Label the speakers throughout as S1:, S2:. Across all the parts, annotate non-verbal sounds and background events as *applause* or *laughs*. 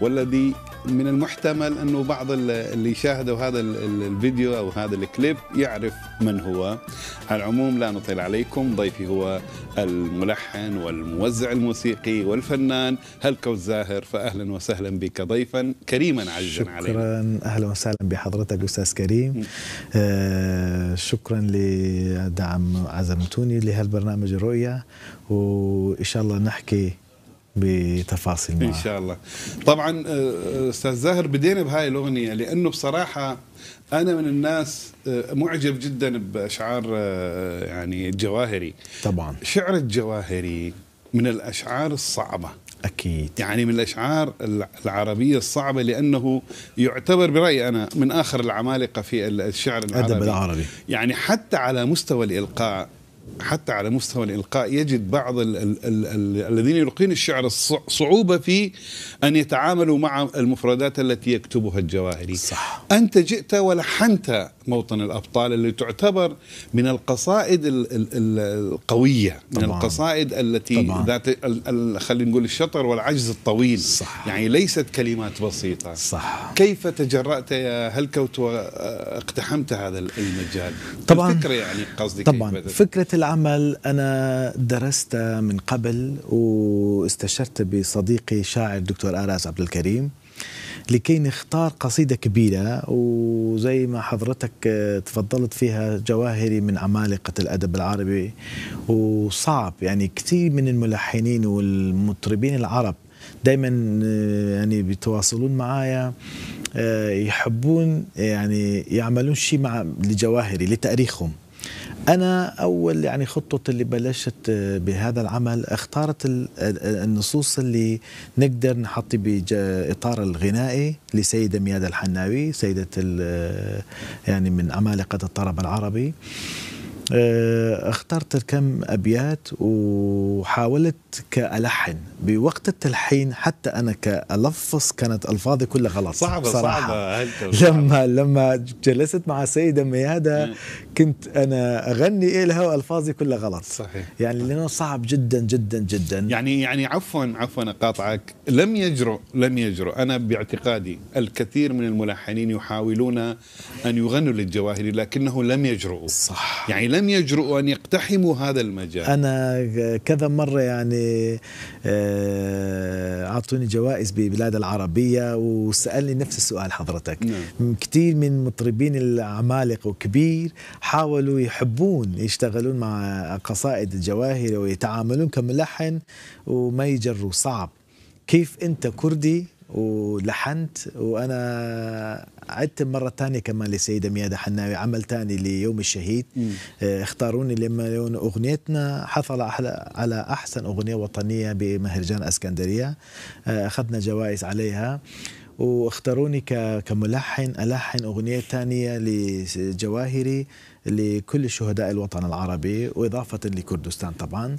S1: والذي من المحتمل انه بعض اللي شاهدوا هذا الفيديو او هذا الكليب يعرف من هو. على العموم لا نطيل عليكم، ضيفي هو الملحن والموزع الموسيقي والفنان هلكو الزاهر فاهلا وسهلا بك ضيفا كريما عجلا علينا.
S2: شكرا اهلا وسهلا بحضرتك استاذ كريم. آه شكرا لدعم عزمتوني لهالبرنامج الرؤيا وان شاء الله نحكي بتفاصيل ما. ان شاء
S1: الله طبعا آه، آه، استاذ زاهر بدينا بهاي الاغنيه لانه بصراحه انا من الناس آه، معجب جدا باشعار يعني الجواهري طبعا شعر الجواهري من الاشعار الصعبه اكيد يعني من الاشعار العربيه الصعبه لانه يعتبر برايي انا من اخر العمالقه في الشعر العربي الادب العربي يعني حتى على مستوى الالقاء حتى على مستوى الإلقاء يجد بعض الـ الـ الـ الذين يلقين الشعر صعوبة في أن يتعاملوا مع المفردات التي يكتبها الجواهري صح. أنت جئت ولحنت موطن الأبطال اللي تعتبر من القصائد الـ الـ القوية طبعا. من القصائد التي طبعا. ذات خلينا نقول الشطر والعجز الطويل صح. يعني ليست كلمات بسيطة صح. كيف تجرأت يا هلكوت واقتحمت هذا المجال طبعا الفكرة يعني قصدي طبعا فكرة
S2: العمل أنا درست من قبل واستشرت بصديقي شاعر دكتور آراس عبد الكريم لكي نختار قصيدة كبيرة وزي ما حضرتك تفضلت فيها جواهري من عمالقة الأدب العربي وصعب يعني كثير من الملحنين والمطربين العرب دايما يعني بيتواصلون معايا آه، يحبون يعني يعملون شيء مع لجواهري لتاريخهم أنا أول يعني خطة اللي بلشت آه، بهذا العمل اختارت النصوص اللي نقدر نحط بإطار الغنائي لسيدة ميادة الحناوي سيدة آه، يعني من عمالقة الطرب العربي آه، اخترت كم أبيات وحاولت كألحن بوقت التلحين حتى أنا كالفص كانت ألفاظي كلها غلط صعبة صراحة. صعبة لما لما جلست مع سيدة ميادة كنت أنا أغني إيه لها وألفاظي كلها غلط صحيح يعني لأنه صعب جدا جدا جدا
S1: يعني يعني عفوا عفوا أقاطعك لم يجرؤ لم يجرؤ أنا باعتقادي الكثير من الملحنين يحاولون أن يغنوا للجواهري لكنه لم يجرؤوا صح يعني لم يجرؤوا أن يقتحموا هذا المجال
S2: أنا كذا مرة يعني آه، أعطوني جوائز ببلاد العربية وسألني نفس السؤال حضرتك نعم. كثير من مطربين العمالقة وكبير حاولوا يحبون يشتغلون مع قصائد الجواهر ويتعاملون كملحن وما يجروا صعب كيف أنت كردي ولحنت وانا عدت مره ثانيه كمان للسيده مياده حناوي عمل ثاني ليوم الشهيد مم. آه، اختاروني لما اغنيتنا حصل على احسن اغنيه وطنيه بمهرجان اسكندريه آه، اخذنا جوائز عليها واختاروني كملحن الحن اغنيه ثانيه لجواهري لكل شهداء الوطن العربي واضافه لكردستان طبعا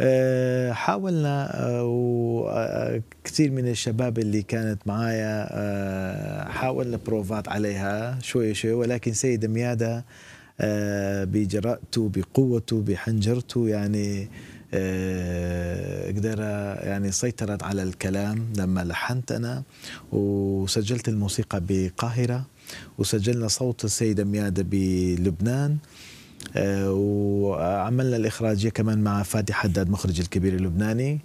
S2: آه، حاولنا آه، وكثير آه، من الشباب اللي كانت معايا حاولنا بروفات عليها شوي شوي ولكن سيد ميادة بجرأته بقوته بحنجرته يعني قدر يعني سيطرت على الكلام لما لحنت انا وسجلت الموسيقى بقاهره وسجلنا صوت السيده مياده بلبنان آه، وعملنا الإخراجية كمان مع فادي حداد مخرج الكبير اللبناني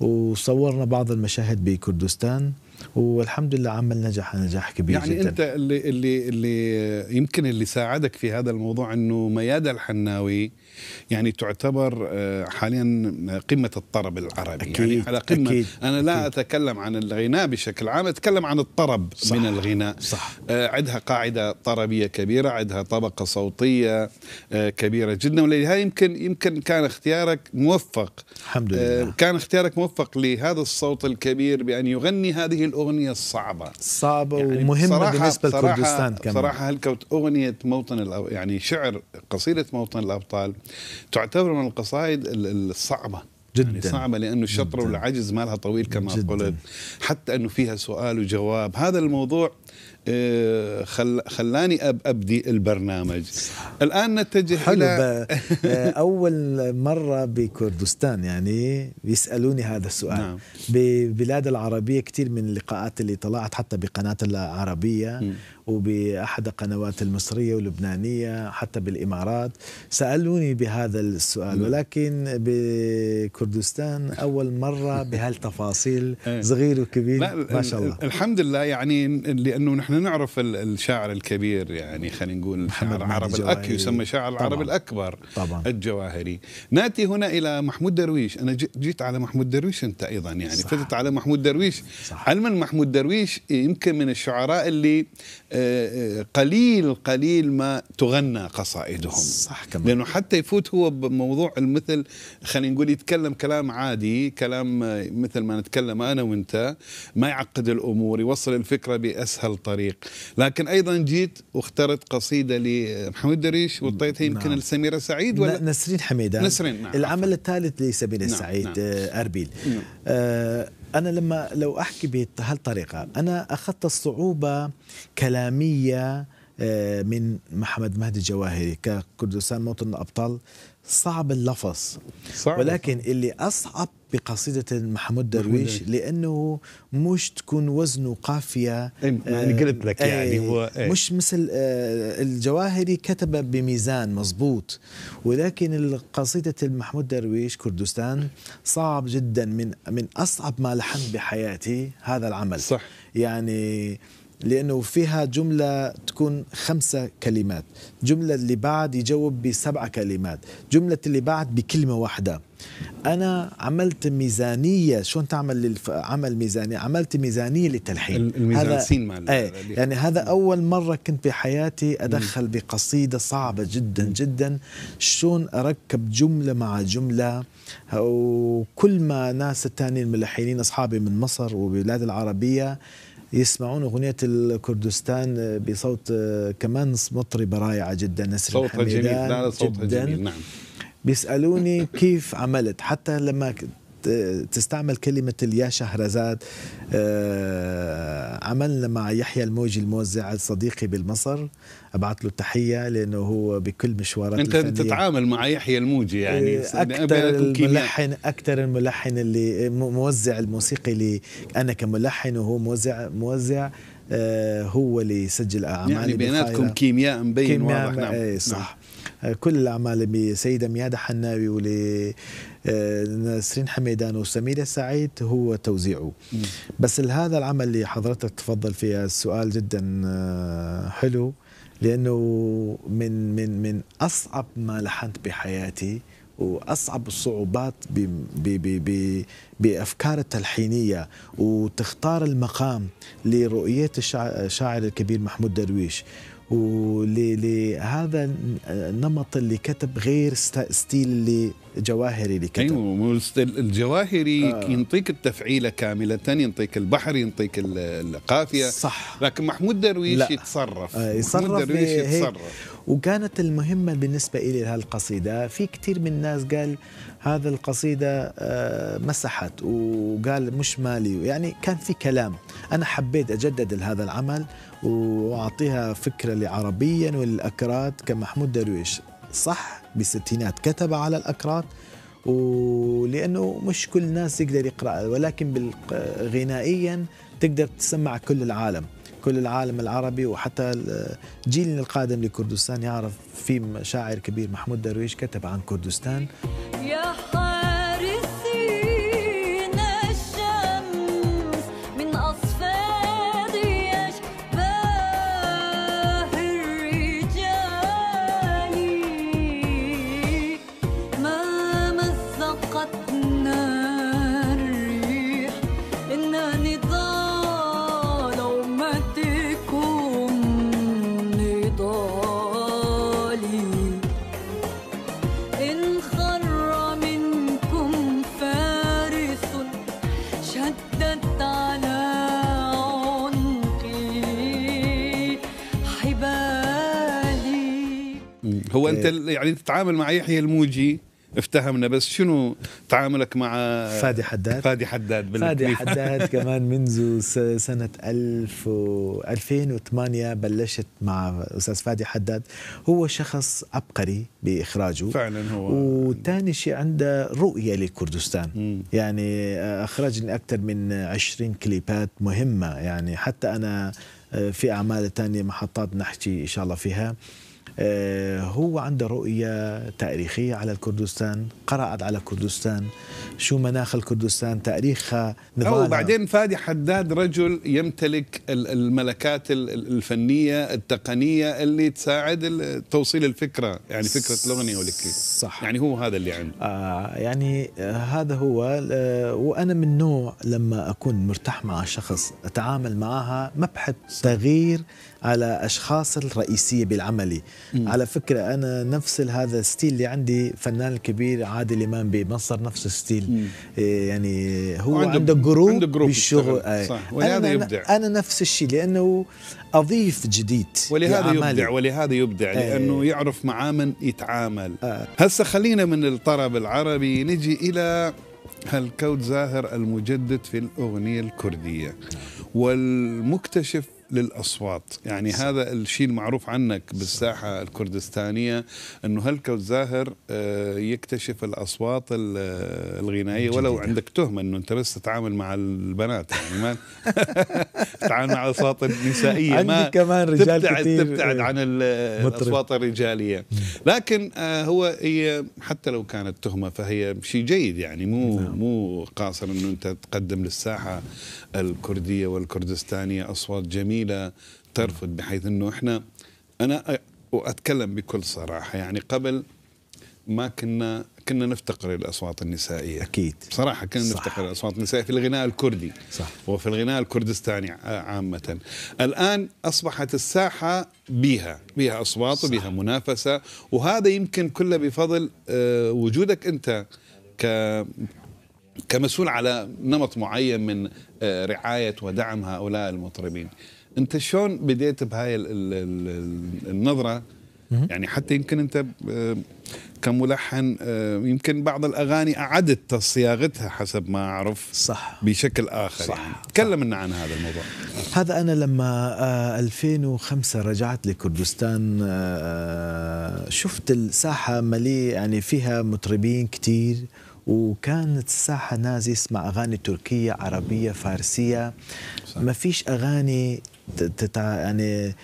S2: وصورنا بعض المشاهد بكردستان والحمد لله عمل نجح نجاح كبير يعني جدا يعني
S1: انت اللي اللي اللي يمكن اللي ساعدك في هذا الموضوع انه ميادة الحناوي يعني تعتبر آه، حاليا قمه الطرب العربي يعني أكيد يعني على قمه أكيد انا لا أكيد اتكلم عن الغناء بشكل عام اتكلم عن الطرب صح من الغناء صح آه، عندها قاعده طربيه كبيره عندها طبقه صوتيه آه، كبيره جدا ولهذا يمكن يمكن كان اختيارك موفق الحمد لله كان اختيارك موفق لهذا الصوت الكبير بان يغني هذه الاغنيه الصعبه
S2: صعبه يعني ومهمه بالنسبه لكردستان كمان صراحه
S1: هلكوت اغنيه موطن يعني شعر قصيده موطن الابطال تعتبر من القصائد الصعبة يعني جدا يعني صعبة لأنه الشطرة والعجز مالها طويل كما جداً. قلت حتى أنه فيها سؤال وجواب هذا الموضوع آه، خل خلاني أب أبدي البرنامج صح. الآن نتجه حلو إلى *laughs* آه،
S2: أول مرة بكردستان يعني يسألوني هذا السؤال نعم. ببلاد العربية كثير من اللقاءات اللي طلعت حتى بقناة العربية م. وبأحد القنوات المصرية واللبنانية حتى بالإمارات سألوني بهذا السؤال نعم. ولكن بكردستان أول مرة *laughs* بهالتفاصيل إيه. صغير وكبير ما شاء الله
S1: الحمد لله يعني لأنه نحن نعرف الشاعر الكبير يعني خلينا نقول الشاعر العرب الأكبر يسمى شاعر العرب الأكبر طبعا الجواهري ناتي هنا إلى محمود درويش أنا جيت على محمود درويش أنت أيضا يعني فتت على محمود درويش صح. علما محمود درويش يمكن من الشعراء اللي قليل قليل ما تغنى قصائدهم صح كمان. لانه حتى يفوت هو بموضوع المثل خلينا نقول يتكلم كلام عادي كلام مثل ما نتكلم انا وانت ما يعقد الامور يوصل الفكره باسهل طريق لكن ايضا جيت واخترت قصيده لمحمود دريش وطيتها يمكن نعم. لسميره سعيد ولا
S2: نسرين حميده نسرين نعم العمل الثالث لسميره نعم. سعيد نعم. آه، اربيل نعم. آه أنا لما لو أحكي بهالطريقة أنا أخذت الصعوبة كلامية آه، من محمد مهدي جواهري ككردستان موطن الأبطال صعب اللفظ صعب. ولكن اللي أصعب بقصيدة محمود درويش لأنه مش تكون وزنه قافية يعني قلت لك إيه، يعني هو ايه مش مثل آه، الجواهري كتب بميزان مضبوط ولكن قصيدة محمود درويش كردستان صعب جدا من من أصعب ما لحن بحياتي هذا العمل صح يعني لأنه فيها جملة تكون خمسة كلمات جملة اللي بعد يجاوب بسبعة كلمات جملة اللي بعد بكلمة واحدة أنا عملت ميزانية شلون تعمل للف... عمل ميزانية عملت ميزانية للتلحين هذا... مع ايه. يعني هذا أول مرة كنت في حياتي أدخل م. بقصيدة صعبة جدا م. جدا شلون أركب جملة مع جملة وكل ما ناس التانيين الملحنين أصحابي من مصر وبلاد العربية يسمعون أغنية الكردستان بصوت آه، كمان مطربة رائعة جدا نسرين صوتها جميل لا صوتها جدا جميل نعم بيسألوني كيف عملت حتى لما تستعمل كلمة يا شهرزاد آه، عملنا مع يحيى الموجي الموزع صديقي بالمصر ابعث له تحيه لانه هو بكل مشوارات انت الفنية. تتعامل
S1: مع يحيى الموجي يعني آه، اكثر الملحن
S2: اكثر الملحن اللي موزع الموسيقي اللي انا كملحن وهو موزع موزع آه، هو اللي يسجل اعمالي يعني بيناتكم
S1: كيمياء مبين واضح نعم اي صح
S2: نعم. كل الاعمال سيده مياده حناوي واللي نسرين حميدان وسميرة سعيد هو توزيعه بس هذا العمل اللي حضرتك تفضل فيه السؤال جدا آه، حلو لانه من من من اصعب ما لحنت بحياتي واصعب الصعوبات بافكار التلحينيه وتختار المقام لرؤيه الشاعر الكبير محمود درويش ولهذا النمط اللي كتب غير ستيل اللي جواهري اللي كتب
S1: ايوه الجواهري آه. ينطيك التفعيله كامله ينطيك البحر ينطيك القافيه صح لكن محمود درويش لا. يتصرف آه يصرف محمود درويش يتصرف
S2: وكانت المهمه بالنسبه لي هالقصيده في كثير من الناس قال هذا القصيده آه مسحت وقال مش مالي يعني كان في كلام انا حبيت اجدد هذا العمل واعطيها فكره لعربيا وللاكراد كمحمود درويش صح بالستينات كتب على الاكراد ولانه مش كل الناس يقدر يقرا ولكن غنائيا تقدر تسمع كل العالم كل العالم العربي وحتى جيلنا القادم لكردستان يعرف في شاعر كبير محمود درويش كتب عن كردستان
S1: انت إيه. يعني تتعامل مع يحيى الموجي افتهمنا بس شنو تعاملك مع فادي حداد فادي حداد فادي *laughs* حداد كمان
S2: منذ سنة 1000 و 2008 بلشت مع أستاذ فادي حداد هو شخص عبقري بإخراجه فعلا هو وثاني شيء عنده رؤية لكردستان مم. يعني آه، أخرج أكثر من 20 كليبات مهمة يعني حتى أنا آه، في أعمال ثانية محطات نحكي إن شاء الله فيها آه، هو عنده رؤية تاريخية على الكردستان قرأت على كردستان شو مناخ الكردستان تاريخها نظامها وبعدين فادي حداد
S1: رجل يمتلك الملكات الفنية التقنية اللي تساعد توصيل الفكرة يعني فكرة الأغنية والكليب صح يعني هو هذا اللي عنده
S2: آه يعني آه، هذا هو وأنا من نوع لما أكون مرتاح مع شخص أتعامل معها مبحث تغيير على أشخاص الرئيسية بالعملي م. على فكرة أنا نفس هذا الستيل اللي عندي فنان الكبير عادل إمام بمصر نفس الستيل إيه، يعني هو عنده, عنده جروب عنده جروب بالشغل آه. صح. ولهذا أنا يبدع أنا نفس الشيء لأنه أضيف جديد ولهذا يبدع
S1: ولهذا يبدع آه. لأنه يعرف مع من يتعامل آه. هسه خلينا من الطرب العربي نجي إلى هالكود زاهر المجدد في الأغنية الكردية نعم. والمكتشف للأصوات يعني صح. هذا الشيء المعروف عنك بالساحة صح. الكردستانية أنه هل الزاهر آه، يكتشف الأصوات الغنائية ولو عندك تهمة أنه أنت بس تتعامل مع البنات يعني ما *laughs* تتعامل مع الأصوات النسائية عندي ما كمان رجال تبتعد, كتير تبتعد عن الأصوات الرجالية لكن آه، هو هي حتى لو كانت تهمة فهي شيء جيد يعني مو نعم. مو قاصر أنه أنت تقدم للساحة الكردية والكردستانية أصوات جميلة جميله ترفض بحيث انه احنا انا واتكلم بكل صراحه يعني قبل ما كنا كنا نفتقر الاصوات النسائيه اكيد بصراحه كنا صح. نفتقر الاصوات النسائيه في الغناء الكردي صح وفي الغناء الكردستاني عامه الان اصبحت الساحه بها بها اصوات صح. وبها منافسه وهذا يمكن كله بفضل آه، وجودك انت ك كمسؤول على نمط معين من آه، رعايه ودعم هؤلاء المطربين انت شلون بديت بهاي النظره يعني حتى يمكن انت آه، كملحن آه، يمكن بعض الاغاني اعدت صياغتها حسب ما اعرف صح بشكل اخر صح يعني. تكلم لنا عن هذا الموضوع
S2: هذا انا لما 2005 آه، رجعت لكردستان شفت الساحه مليئه يعني فيها مطربين كثير وكانت الساحة نازس اسمع أغاني تركية عربية فارسية ما فيش أغاني يعني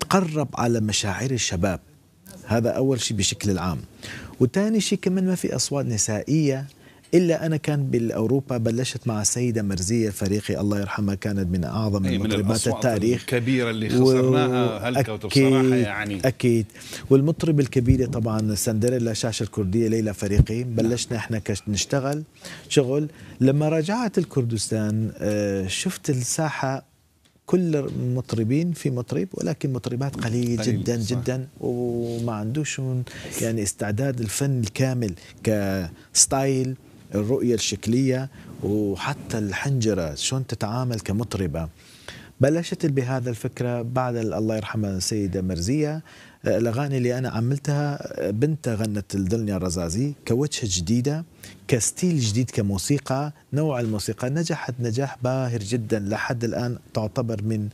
S2: تقرب على مشاعر الشباب هذا أول شيء بشكل العام وثاني شيء كمان ما في أصوات نسائية إلا أنا كان بالأوروبا بلشت مع السيدة مرزية فريقي الله يرحمها كانت من أعظم أي المطربات من التاريخ
S1: الكبيرة اللي خسرناها هلكة بصراحة يعني
S2: أكيد والمطرب الكبيرة طبعا سندريلا شاشة الكردية ليلى فريقي نعم. بلشنا إحنا نشتغل شغل لما رجعت الكردستان آه، شفت الساحة كل مطربين في مطرب ولكن مطربات قليل, قليل جدا صحيح. جدا وما عندوش يعني استعداد الفن الكامل كستايل الرؤية الشكلية وحتى الحنجرة شلون تتعامل كمطربة بلشت بهذا الفكرة بعد الله يرحمها السيدة مرزية الاغاني اللي انا عملتها بنت غنت الدنيا الرزازي كوجه جديده كستيل جديد كموسيقى نوع الموسيقى نجحت نجاح باهر جدا لحد الان تعتبر من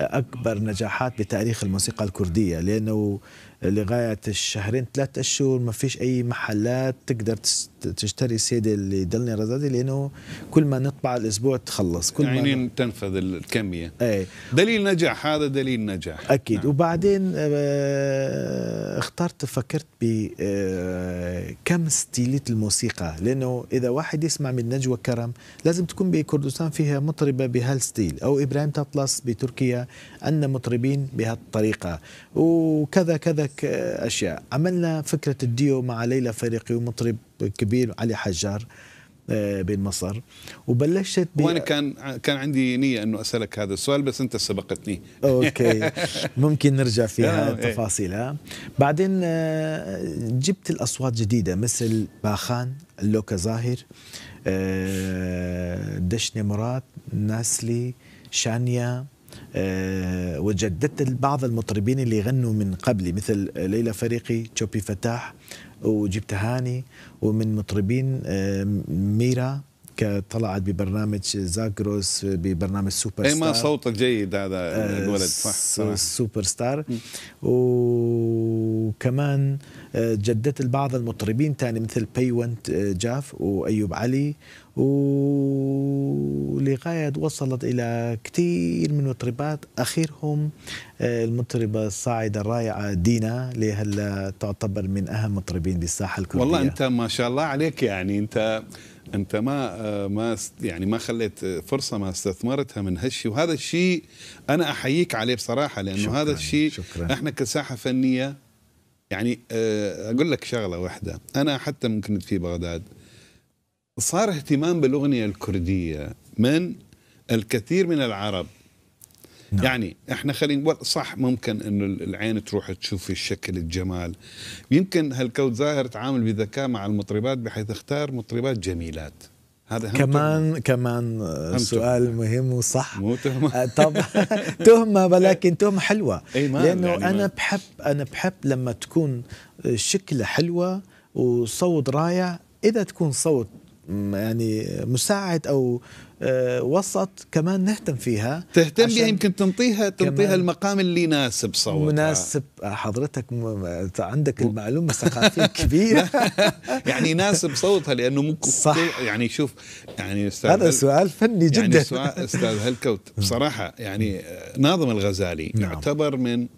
S2: اكبر نجاحات بتاريخ الموسيقى الكرديه لانه لغايه الشهرين ثلاثة اشهر ما فيش اي محلات تقدر تشتري السيده اللي دلني رزادي لانه كل ما نطبع الاسبوع تخلص كل يعني ما يعني
S1: تنفذ الكميه اي دليل نجاح هذا دليل نجاح
S2: اكيد نعم. وبعدين آه، اخترت فكرت بكم آه، ستيلات الموسيقى لانه اذا واحد يسمع من نجوى كرم لازم تكون بكردستان فيها مطربه بهالستيل او ابراهيم تطلس بتركيا عندنا مطربين بهالطريقه وكذا كذا اشياء عملنا فكره الديو مع ليلى فريقي ومطرب كبير علي حجار آه، بين مصر وبلشت وانا
S1: كان كان عندي نيه انه اسالك هذا السؤال بس انت سبقتني اوكي
S2: *laughs* ممكن نرجع فيها آه، إيه. تفاصيلها بعدين آه، جبت الاصوات جديده مثل باخان لوكا ظاهر دشني مراد ناسلي شانيا وجددت بعض المطربين اللي غنوا من قبلي مثل ليلى فريقي تشوبي فتاح وجبت هاني ومن مطربين آه، ميرا طلعت ببرنامج زاكروس ببرنامج سوبر إيه، ستار ما صوتك
S1: جيد هذا آه، الولد صح
S2: سوبر ستار وكمان آه، جددت لبعض المطربين تاني مثل بيونت جاف وايوب علي ولغاية وصلت إلى كثير من المطربات أخيرهم آه، المطربة الصاعدة الرائعة دينا اللي هلا تعتبر من أهم مطربين بالساحة الكردية والله أنت
S1: ما شاء الله عليك يعني أنت انت ما آه، ما يعني ما خليت فرصه ما استثمرتها من هالشيء وهذا الشيء انا احييك عليه بصراحه لانه هذا الشيء شكراً احنا كساحه فنيه يعني آه، اقول لك شغله واحده انا حتى ممكن في بغداد صار اهتمام بالأغنية الكردية من الكثير من العرب نعم. يعني احنا خلينا نقول صح ممكن انه العين تروح تشوف الشكل الجمال يمكن هالكود زاهر تعامل بذكاء مع المطربات بحيث اختار مطربات جميلات هذا هم كمان
S2: تهمة. كمان هم سؤال تهمة. مهم وصح مو تهمة آه، طبعا *laughs* تهمة ولكن تهمة حلوة *laughs* لأنه يعني أنا بحب أنا بحب لما تكون شكلها حلوة وصوت رائع إذا تكون صوت يعني مساعد او آه، وسط كمان نهتم فيها تهتم بها يمكن
S1: تنطيها تنطيها المقام اللي يناسب صوتها مناسب
S2: آه، حضرتك عندك المعلومه الثقافيه *laughs* كبيره *laughs* يعني
S1: يناسب صوتها لانه ممكن صح يعني شوف يعني استاذ هذا سؤال
S2: فني يعني جدا يعني سؤال استاذ هلكوت
S1: *laughs* بصراحه يعني آه، ناظم الغزالي نعم. يعتبر من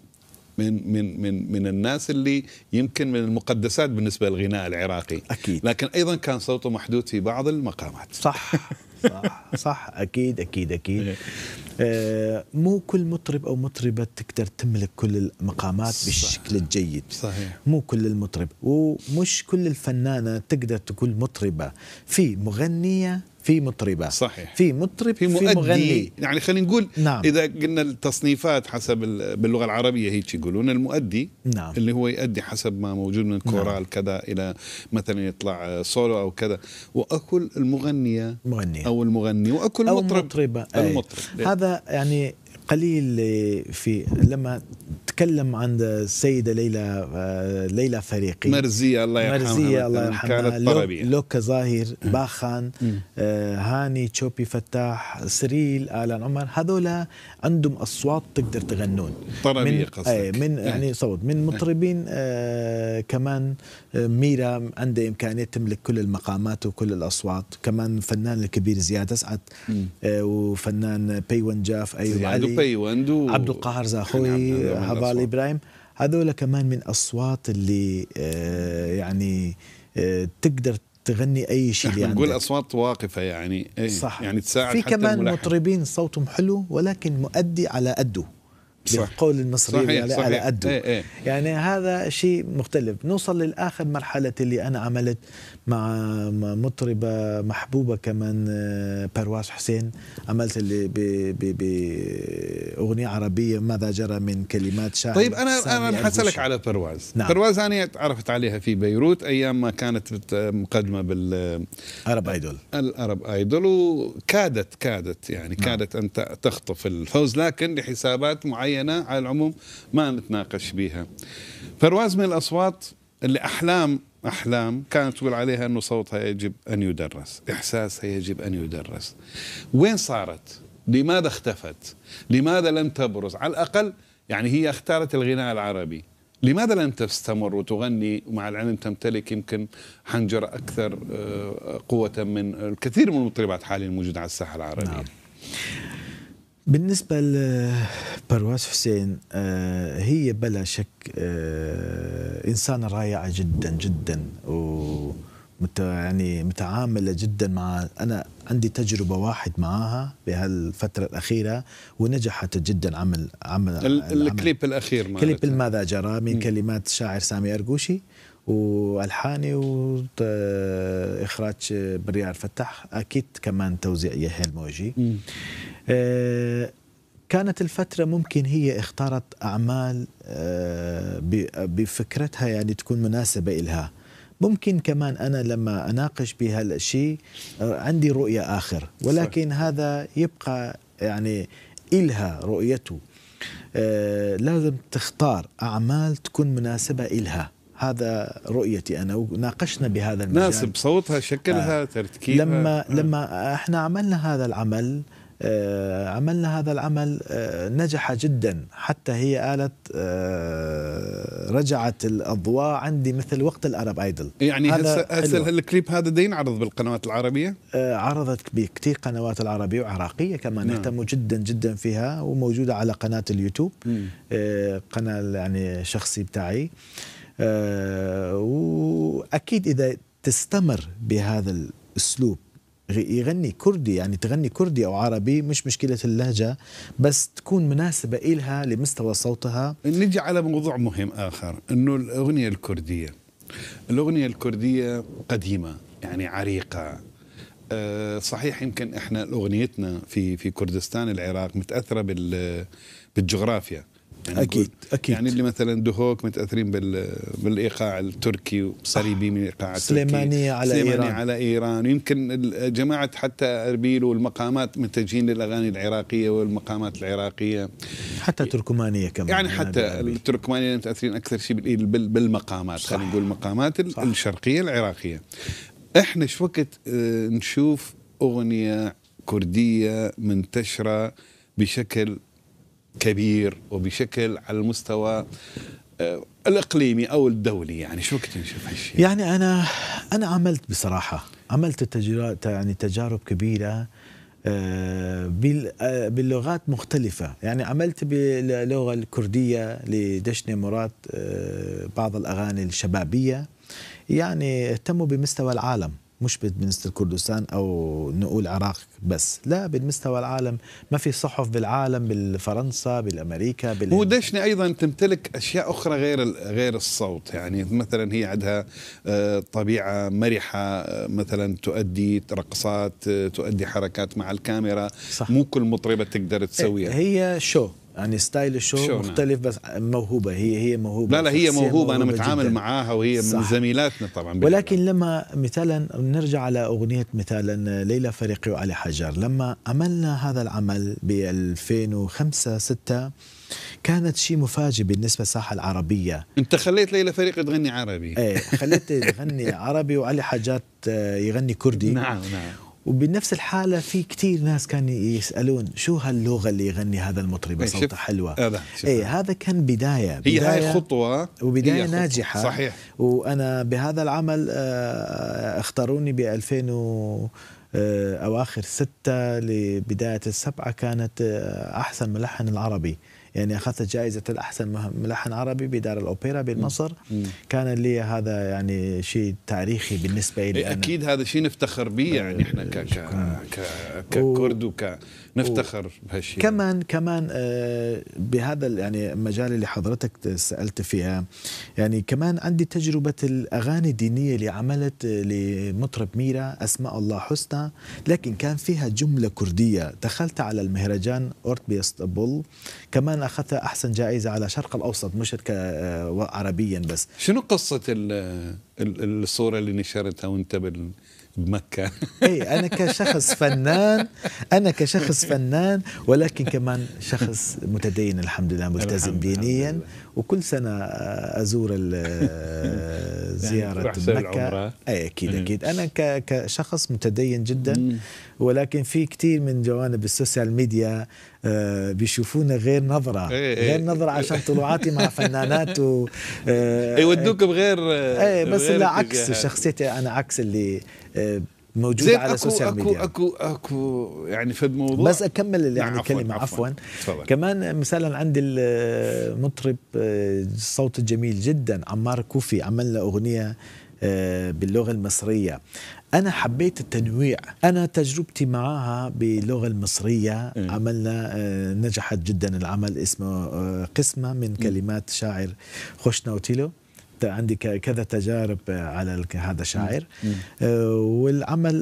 S1: من من من من الناس اللي يمكن من المقدسات بالنسبه للغناء العراقي اكيد لكن ايضا كان صوته محدود في بعض المقامات
S2: صح صح صح اكيد اكيد اكيد إيه. آه مو كل مطرب او مطربه تقدر تملك كل المقامات بالشكل الجيد صحيح مو كل المطرب ومش كل الفنانه تقدر تقول مطربه في مغنيه في مطربة صحيح في مطرب في, مؤدي في مغني يعني خلينا نقول نعم. إذا
S1: قلنا التصنيفات حسب باللغة العربية هيك يقولون المؤدي نعم. اللي هو يؤدي حسب ما موجود من الكورال نعم. كذا إلى مثلا يطلع سولو أو
S2: كذا وأكل المغنية مغنية أو المغني أو المطرب أو المطربة المطرب إيه. هذا يعني قليل في لما نتكلم عن السيده ليلى آه، ليلى فريقي مرزيه الله يرحمها مرزيه الله يرحمها كانت طربيه لوكا ظاهر باخان آه، هاني تشوبي فتاح سريل آلان عمر هذول عندهم اصوات تقدر تغنون طربيه من قصدك إيه، من إيه. يعني صوت من إيه. مطربين آه، كمان ميرا عندها امكانيه تملك كل المقامات وكل الاصوات كمان فنان الكبير زياد اسعد وفنان بيون جاف ايوب علي بيوند عبد القاهر زاخوي نعم، نعم، نعم، هبا طلال ابراهيم هذول كمان من اصوات اللي آه، يعني آه، تقدر تغني اي شيء يعني نقول
S1: اصوات واقفه يعني أي صح يعني تساعد في كمان ملحن.
S2: مطربين صوتهم حلو ولكن مؤدي على قده بالقول المصري صحيح على, صحيح على قده ايه ايه يعني هذا شيء مختلف نوصل للاخر مرحله اللي انا عملت مع مطربه محبوبه كمان برواز آه، حسين عملت اللي باغنيه عربيه ماذا جرى من كلمات شاعر طيب انا انا حسلك على برواز نعم.
S1: برواز انا يعني تعرفت عليها في بيروت ايام ما كانت مقدمه بال عرب ايدول الارب ايدول وكادت كادت يعني نعم. كادت ان تخطف الفوز لكن لحسابات معينه معينة على العموم ما نتناقش بها فرواز من الأصوات اللي أحلام أحلام كانت تقول عليها أنه صوتها يجب أن يدرس إحساسها يجب أن يدرس وين صارت؟ لماذا اختفت؟ لماذا لم تبرز؟ على الأقل يعني هي اختارت الغناء العربي لماذا لم تستمر وتغني ومع العلم تمتلك يمكن حنجرة أكثر آه، قوة من الكثير من المطربات حاليا الموجودة على الساحة العربية نعم.
S2: بالنسبة لبرواز حسين آه، هي بلا شك آه، إنسانة رائعة جدا جدا و يعني متعاملة جدا مع أنا عندي تجربة واحد معاها بهالفترة الأخيرة ونجحت جدا عمل عمل
S1: الكليب الأخير كليب
S2: ماذا جرى من كلمات شاعر سامي أرقوشي والحاني واخراج آه، بريار فتح اكيد كمان توزيع موجي مم. آه، كانت الفترة ممكن هي اختارت أعمال آه، بفكرتها يعني تكون مناسبة إلها ممكن كمان أنا لما أناقش بهالشيء آه، عندي رؤية آخر ولكن صح. هذا يبقى يعني إلها رؤيته لازم تختار أعمال تكون مناسبة إلها هذا رؤيتي انا وناقشنا بهذا المجال ناسب
S1: صوتها شكلها آه ترتكيبها لما آه.
S2: لما احنا عملنا هذا العمل آه، عملنا هذا العمل آه، نجح جدا حتى هي قالت آه، رجعت الاضواء عندي مثل وقت الارب ايدل يعني هسه هسه
S1: الكليب هذا دين عرض بالقنوات العربيه
S2: عرضت بكثير قنوات العربيه وعراقيه كمان نعم. اهتموا جدا جدا فيها وموجوده على قناه اليوتيوب قناه يعني شخصي بتاعي واكيد اذا تستمر بهذا الاسلوب يغني كردي يعني تغني كردي او عربي مش مشكله اللهجه بس تكون مناسبه إلها لمستوى صوتها
S1: نجي على موضوع مهم اخر انه الاغنيه الكرديه الاغنيه الكرديه قديمه يعني عريقه آه، صحيح يمكن احنا اغنيتنا في في كردستان العراق متاثره بال بالجغرافيا يعني اكيد اكيد يعني اللي مثلا دهوك متاثرين بال بالايقاع التركي وصليبي من الايقاع التركي سليمانيه على سليمانية ايران على ايران يمكن جماعه حتى اربيل والمقامات متجهين للاغاني العراقيه والمقامات العراقيه
S2: حتى تركمانيه كمان
S1: يعني حتى التركمانيه متاثرين اكثر شيء بالمقامات خلينا نقول المقامات صح. الشرقيه العراقيه احنا شو وقت آه، نشوف اغنيه كرديه منتشره بشكل كبير وبشكل على المستوى آه، الاقليمي او الدولي يعني شو كنت نشوف هالشيء؟
S2: يعني انا انا عملت بصراحه عملت تجارب يعني تجارب كبيره آه، آه، باللغات مختلفة يعني عملت باللغة الكردية لدشني مراد بعض الأغاني الشبابية يعني اهتموا بمستوى العالم مش بالنسبة الكردستان أو نقول عراق بس لا بالمستوى العالم ما في صحف بالعالم بالفرنسا بالأمريكا بال...
S1: ودشني أيضا تمتلك أشياء أخرى غير غير الصوت يعني مثلا هي عندها آه، طبيعة مرحة آه، مثلا تؤدي رقصات آه، تؤدي حركات مع الكاميرا صح. مو كل مطربة تقدر تسويها
S2: هي شو يعني ستايل الشو نعم. مختلف بس موهوبه هي هي موهوبه لا لا هي موهوبه, موهوبة انا متعامل جداً.
S1: معاها وهي صح. من زميلاتنا طبعا
S2: ولكن لما مثلا نرجع على اغنيه مثلا ليلى فريقي وعلي حجر لما عملنا هذا العمل ب 2005 6 كانت شيء مفاجئ بالنسبه للساحه العربيه انت خليت ليلى فريقي تغني عربي ايه خليت تغني عربي وعلي حجر آه، يغني كردي نعم نعم وبنفس الحالة في كثير ناس كانوا يسألون شو هاللغة اللي يغني هذا المطرب ايه صوته حلوة هذا اي هذا كان بداية, بداية هي هاي خطوة وبداية هي ناجحة خطوة. صحيح وأنا بهذا العمل آه، اختاروني ب 2000 و آه، أواخر ستة لبداية السبعة كانت آه، أحسن ملحن العربي يعني أخذت جائزة الأحسن ملحن عربي بدار الأوبرا بمصر كان لي هذا يعني شيء تاريخي بالنسبة لي إيه،
S1: أكيد هذا شيء نفتخر به يعني إحنا ك ك ككرد وك نفتخر بهالشيء
S2: كمان كمان آه، بهذا يعني المجال اللي حضرتك سالت فيها يعني كمان عندي تجربه الاغاني الدينيه اللي عملت لمطرب ميرا اسماء الله حسنى لكن كان فيها جمله كرديه دخلت على المهرجان اورت باسطنبول كمان اخذت احسن جائزه على شرق الاوسط مش آه، عربيا بس
S1: شنو قصه الصوره اللي نشرتها وانت بال بمكة
S2: اي انا كشخص فنان انا كشخص *laughs* فنان ولكن كمان شخص متدين الحمد لله ملتزم دينيا وكل سنة ازور *laughs* آه، يعني زيارة مكة اي اكيد إيه. اكيد انا كشخص متدين جدا ولكن في كثير من جوانب السوشيال ميديا آه، بيشوفونا غير نظره إيه، إيه. غير نظره عشان طلوعاتي مع فنانات و آه، *laughs* يودوك
S1: بغير آه، ايه بس لا عكس
S2: شخصيتي انا عكس اللي موجود على السوشيال ميديا
S1: اكو اكو اكو يعني في الموضوع بس اكمل يعني نعم، كلمه عفوا, عفواً.
S2: كمان مثلا عندي المطرب الصوت جميل جدا عمار كوفي عمل له اغنيه آه، باللغة المصرية أنا حبيت التنويع أنا تجربتي معها باللغة المصرية إيه. عملنا آه، نجحت جدا العمل اسمه آه، قسمة من إيه. كلمات شاعر خوش وتيلو عندي كذا تجارب على هذا الشاعر إيه. والعمل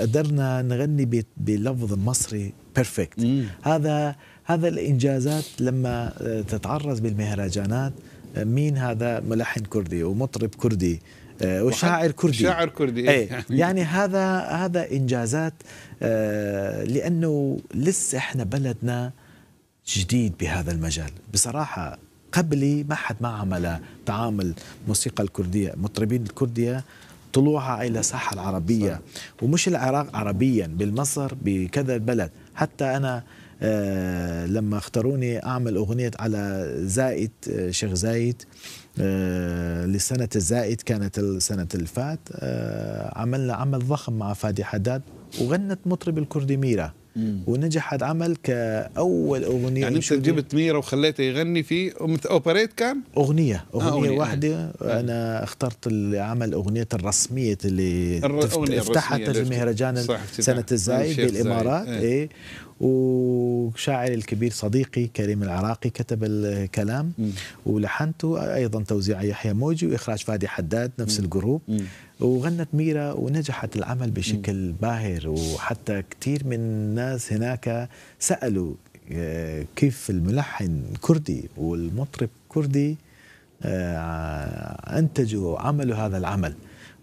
S2: قدرنا نغني بلفظ مصري بيرفكت هذا هذا الانجازات لما تتعرض بالمهرجانات مين هذا ملحن كردي ومطرب كردي آه، وشاعر كردي شاعر كردي أي يعني, هذا هذا انجازات آه، لانه لسه احنا بلدنا جديد بهذا المجال بصراحه قبلي ما حد ما عمل تعامل الموسيقى الكرديه مطربين الكرديه طلوعها الى الساحه العربيه صح. ومش العراق عربيا بالمصر بكذا بلد حتى انا آه، لما اختاروني اعمل اغنيه على زائد آه، شيخ زايد آه، لسنه الزائد كانت السنه اللي فات عملنا عمل ضخم مع فادي حداد وغنت مطرب الكردي ميرا ونجح عمل العمل كاول اغنيه يعني انت جبت
S1: ميرا وخليته يغني في اوبريت كان؟
S2: اغنيه اغنيه, آه أغنية واحده يعني. آه. انا اخترت العمل اغنيه الرسميه اللي الر... افتتحت المهرجان سنه الزايد بالامارات آه. ايه, إيه. وشاعري الكبير صديقي كريم العراقي كتب الكلام ولحنته ايضا توزيع يحيى موجي واخراج فادي حداد نفس الجروب وغنت ميرا ونجحت العمل بشكل باهر وحتى كثير من الناس هناك سالوا آه، كيف الملحن كردي والمطرب كردي آه، انتجوا عملوا هذا العمل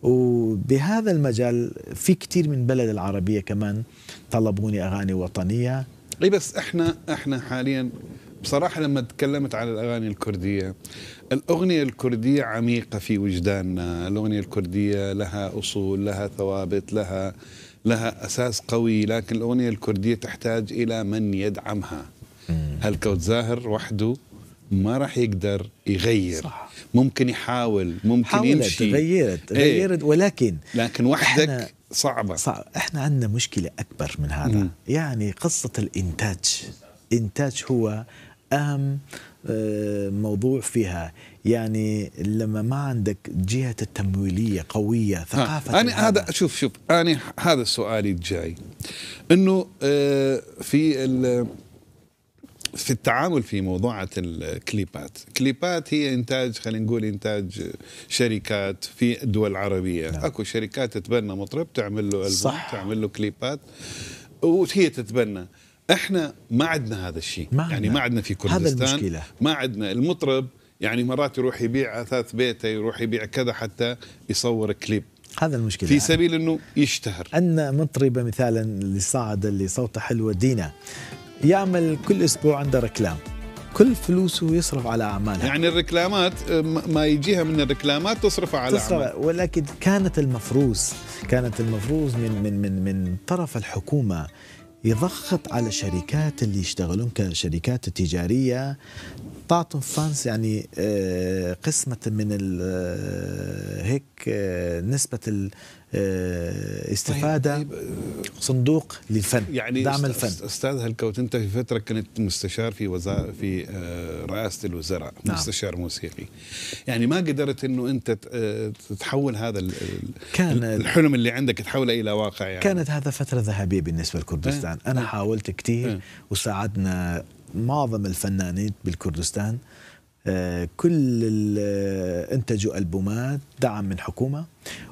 S2: وبهذا المجال في كثير من بلد العربية كمان طلبوني أغاني وطنية اي بس
S1: احنا احنا حاليا بصراحة لما تكلمت على الأغاني الكردية الأغنية الكردية عميقة في وجداننا الأغنية الكردية لها أصول لها ثوابت لها لها أساس قوي لكن الأغنية الكردية تحتاج إلى من يدعمها هالكوت زاهر وحده ما راح يقدر يغير صح. ممكن يحاول ممكن حاولت يمشي غيرت إيه. غيرت ايه ولكن لكن وحدك صعبة
S2: صعب احنا عندنا مشكلة أكبر من هذا مم. يعني قصة الإنتاج إنتاج هو أهم آه، موضوع فيها يعني لما ما عندك جهة التمويلية قوية
S1: ثقافة أنا هذا شوف شوف أنا هذا سؤالي الجاي إنه آه، في في التعامل في موضوعة الكليبات كليبات هي إنتاج خلينا نقول إنتاج شركات في الدول العربية نعم. أكو شركات تتبنى مطرب تعمل له صح. تعمل له كليبات وهي تتبنى احنا ما عندنا هذا الشيء ما يعني ما عندنا في كردستان هذا المشكلة. ما عندنا المطرب يعني مرات يروح يبيع اثاث بيته يروح يبيع كذا حتى يصور كليب هذا المشكله في سبيل يعني انه
S2: يشتهر عندنا مطربه مثالا اللي صاعده اللي صوته حلوه دينا يعمل كل اسبوع عنده ركلام كل فلوسه يصرف على اعمالها
S1: يعني الركلامات ما يجيها من الركلامات تصرفها على تصرف اعمال
S2: ولكن كانت المفروض كانت المفروض من من من من طرف الحكومه يضغط على الشركات اللي يشتغلون كشركات تجاريه تعطوا فانس يعني آه، قسمة من آه، هيك آه، نسبة آه، استفاده طيب، آه، صندوق للفن يعني دعم الفن
S1: استاذ هلكوت انت في فتره كنت مستشار في وزاره في آه، رئاسه الوزراء نعم. مستشار موسيقي يعني ما قدرت انه انت تتحول هذا كان الحلم اللي عندك تحوله الى واقع يعني كانت
S2: هذا فتره ذهبيه بالنسبه لكردستان إيه. انا حاولت كثير إيه. وساعدنا معظم الفنانين بالكردستان كل انتجوا البومات دعم من حكومه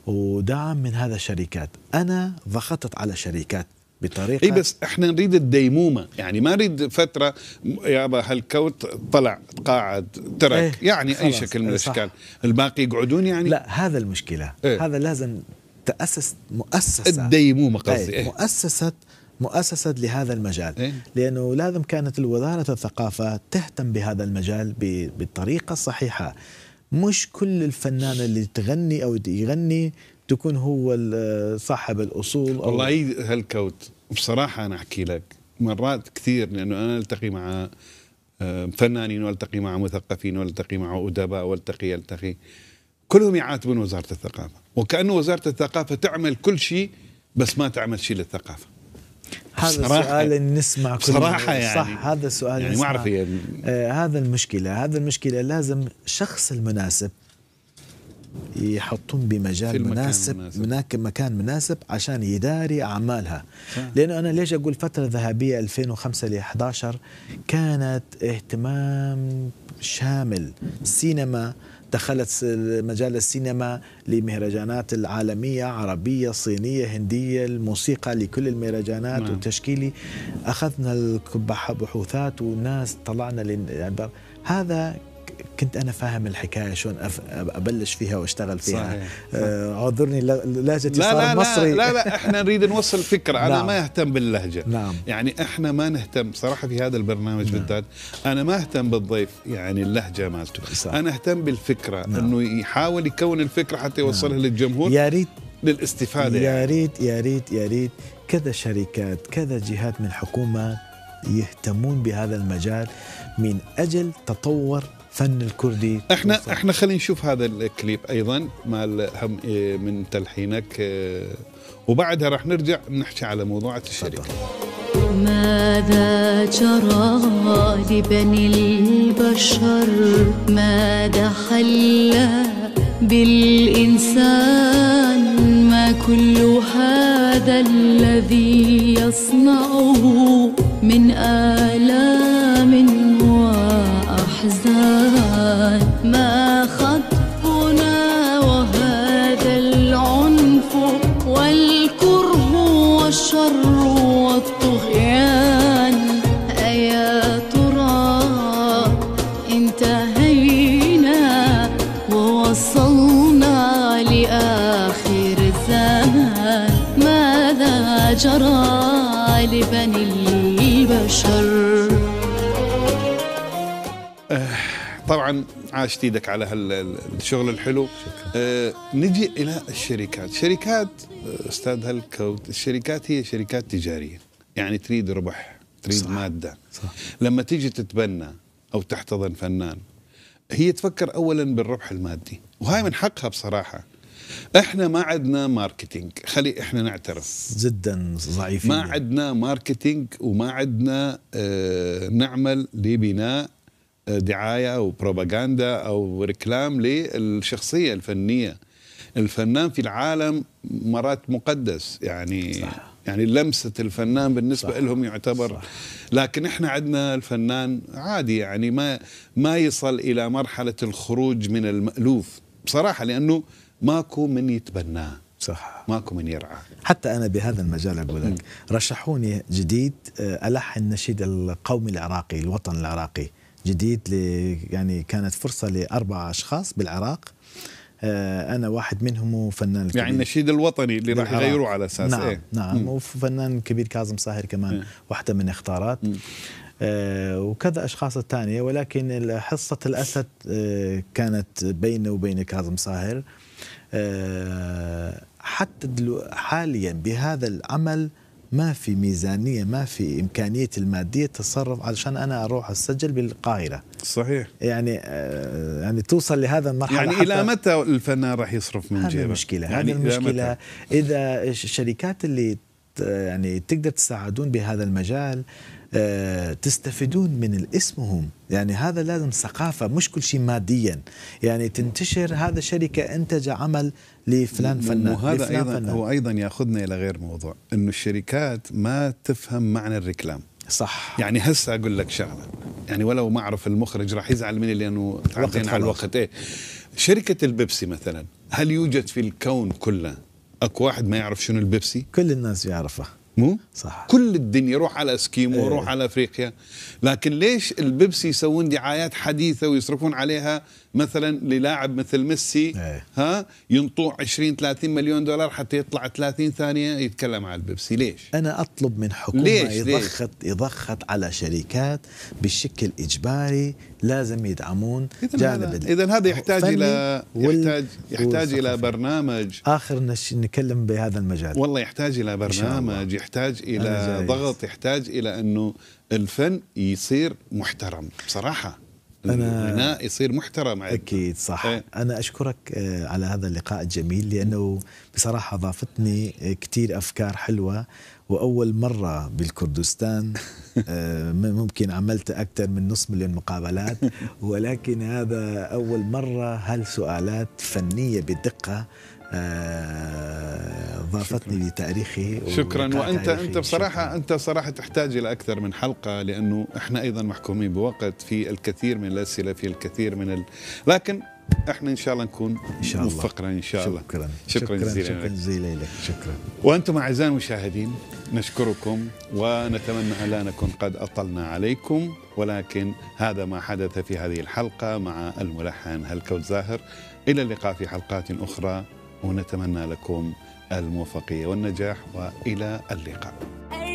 S2: ودعم من هذا الشركات انا ضغطت على شركات بطريقه اي بس
S1: احنا نريد الديمومه يعني ما نريد فتره يابا هالكوت طلع تقاعد ترك إيه يعني اي شكل من إيه، الاشكال الباقي يقعدون يعني لا هذا المشكله
S2: إيه هذا لازم تاسس مؤسسه الديمومه قصدي إيه, إيه. مؤسسه مؤسسة لهذا المجال إيه. لأنه لازم كانت الوزارة الثقافة تهتم بهذا المجال بالطريقة الصحيحة مش كل الفنان اللي تغني أو يغني تكون هو صاحب الأصول أو والله إيه
S1: هالكوت بصراحة أنا أحكي لك مرات كثير لأنه أنا ألتقي مع آه، فنانين والتقي مع مثقفين والتقي مع أدباء والتقي يلتقي كلهم يعاتبون وزارة الثقافة وكأنه وزارة الثقافة تعمل كل شيء بس ما تعمل شيء للثقافة هذا السؤال اللي
S2: نسمع كل صراحة يعني صح هذا السؤال يعني ما اعرف يعني آه هذا المشكلة هذا المشكلة لازم الشخص المناسب يحطون بمجال مناسب, مناسب هناك مكان مناسب عشان يداري اعمالها لانه انا ليش اقول فتره ذهبيه 2005 ل 11 كانت اهتمام شامل سينما دخلت مجال السينما لمهرجانات العالمية عربية صينية هندية الموسيقى لكل المهرجانات مم. نعم. وتشكيلي أخذنا بحوثات وناس طلعنا يعني هذا كنت انا فاهم الحكايه شلون ابلش فيها واشتغل فيها صحيح. آه عذرني لهجتي لا صار لا مصري لا لا, لا احنا
S1: نريد نوصل فكره انا نعم. ما اهتم باللهجه نعم. يعني احنا ما نهتم صراحه في هذا البرنامج نعم. بالذات انا ما اهتم بالضيف يعني اللهجه مالته انا اهتم بالفكره نعم. انه يحاول يكون الفكره حتى يوصلها نعم. للجمهور يا ريت للاستفاده يا يعني.
S2: ريت يا ريت يا ريت كذا شركات كذا جهات من الحكومه يهتمون بهذا المجال من اجل تطور الفن الكردي احنا والفن.
S1: احنا خلينا نشوف هذا الكليب ايضا مال هم إيه، من تلحينك إيه، وبعدها راح نرجع نحكي على موضوع الشركة
S2: ماذا جرى لبني البشر ماذا
S1: حل بالإنسان ما كل
S2: هذا الذي يصنعه من آلام الأحزان ما
S1: خ طبعا عاشت ايدك على هالشغل الحلو آه نجي الى الشركات شركات آه، استاذ هلكوت الشركات هي شركات تجاريه يعني تريد ربح تريد صح. ماده صح. لما تيجي تتبنى او تحتضن فنان هي تفكر اولا بالربح المادي وهاي من حقها بصراحه احنا ما عندنا ماركتينج خلي احنا نعترف جدا ضعيفين ما عندنا ماركتينج وما عندنا آه، نعمل لبناء دعايه او بروباغندا او ركلام للشخصيه الفنيه الفنان في العالم مرات مقدس يعني صح. يعني لمسه الفنان بالنسبه صح. لهم يعتبر صح. لكن احنا عندنا الفنان عادي يعني ما ما يصل الى مرحله الخروج من المالوف بصراحه لانه ماكو من يتبناه صح ماكو من يرعاه
S2: حتى انا بهذا المجال اقول لك رشحوني جديد آه، الحن النشيد القومي العراقي الوطن العراقي جديد ل يعني كانت فرصه لاربع اشخاص بالعراق آه، انا واحد منهم وفنان كبير يعني
S1: النشيد الوطني اللي راح يغيروه على اساس نعم إيه؟ نعم
S2: وفنان كبير كاظم ساهر كمان إيه؟ واحده من اختارات آه وكذا اشخاص الثانيه ولكن حصه الاسد آه كانت بيني وبين كاظم ساهر آه حتى حاليا بهذا العمل ما في ميزانيه ما في امكانيه الماديه تتصرف علشان انا اروح اسجل بالقاهره صحيح يعني آه يعني توصل لهذا المرحله يعني الى متى الفنان راح يصرف من جيبه؟ هذه المشكله يعني هذه المشكله اذا الشركات اللي يعني تقدر تساعدون بهذا المجال آه، تستفيدون من اسمهم يعني هذا لازم ثقافة مش كل شيء ماديا يعني تنتشر هذا شركة انتج عمل لفلان فنان وهذا لفلان أيضا فنان. هو
S1: أيضا يأخذنا إلى غير موضوع أنه الشركات ما تفهم معنى الركلام صح يعني هسه أقول لك شغلة يعني ولو ما أعرف المخرج راح يزعل مني لأنه تعطينا على الوقت إيه شركة البيبسي مثلا هل يوجد في الكون كله أكو واحد ما يعرف شنو
S2: البيبسي؟ كل الناس يعرفها مو صح
S1: كل الدنيا روح على اسكيمو ايه. روح على افريقيا لكن ليش البيبسي يسوون دعايات حديثه ويصرفون عليها مثلا للاعب مثل ميسي ايه. ها ينطوه 20 30 مليون دولار حتى يطلع 30 ثانيه يتكلم على البيبسي ليش
S2: انا اطلب من حكومه ليش؟ يضغط يضخط على شركات بشكل اجباري لازم يدعمون جانب
S1: اذا هذا يحتاج الى يحتاج يحتاج الى برنامج اخر نتكلم بهذا المجال والله يحتاج الى برنامج يحتاج الى ضغط يحتاج الى انه الفن يصير محترم بصراحه أنا الغناء يصير محترم
S2: أكيد صح أه. أنا أشكرك آه، على هذا اللقاء الجميل لأنه بصراحة ضافتني آه، كتير أفكار حلوة وأول مرة بالكردستان *laughs* آه، ممكن عملت أكثر من نص مليون مقابلات *laughs* ولكن هذا أول مرة هالسؤالات فنية بدقة آه، ضافتني لتاريخي شكرا وانت انت بصراحه
S1: شكرا. انت صراحه تحتاج الى اكثر من حلقه لانه احنا ايضا محكومين بوقت في الكثير من الاسئله في الكثير من ال... لكن احنا ان شاء الله نكون ان شاء الله وفقنا ان شاء الله شكرا شكرا جزيلا شكرا جزيلا لك شكرا وانتم اعزائي المشاهدين نشكركم ونتمنى ان لا نكون قد اطلنا عليكم ولكن هذا ما حدث في هذه الحلقه مع الملحن هلكوت زاهر الى اللقاء في حلقات اخرى ونتمنى لكم الموفقية والنجاح وإلى اللقاء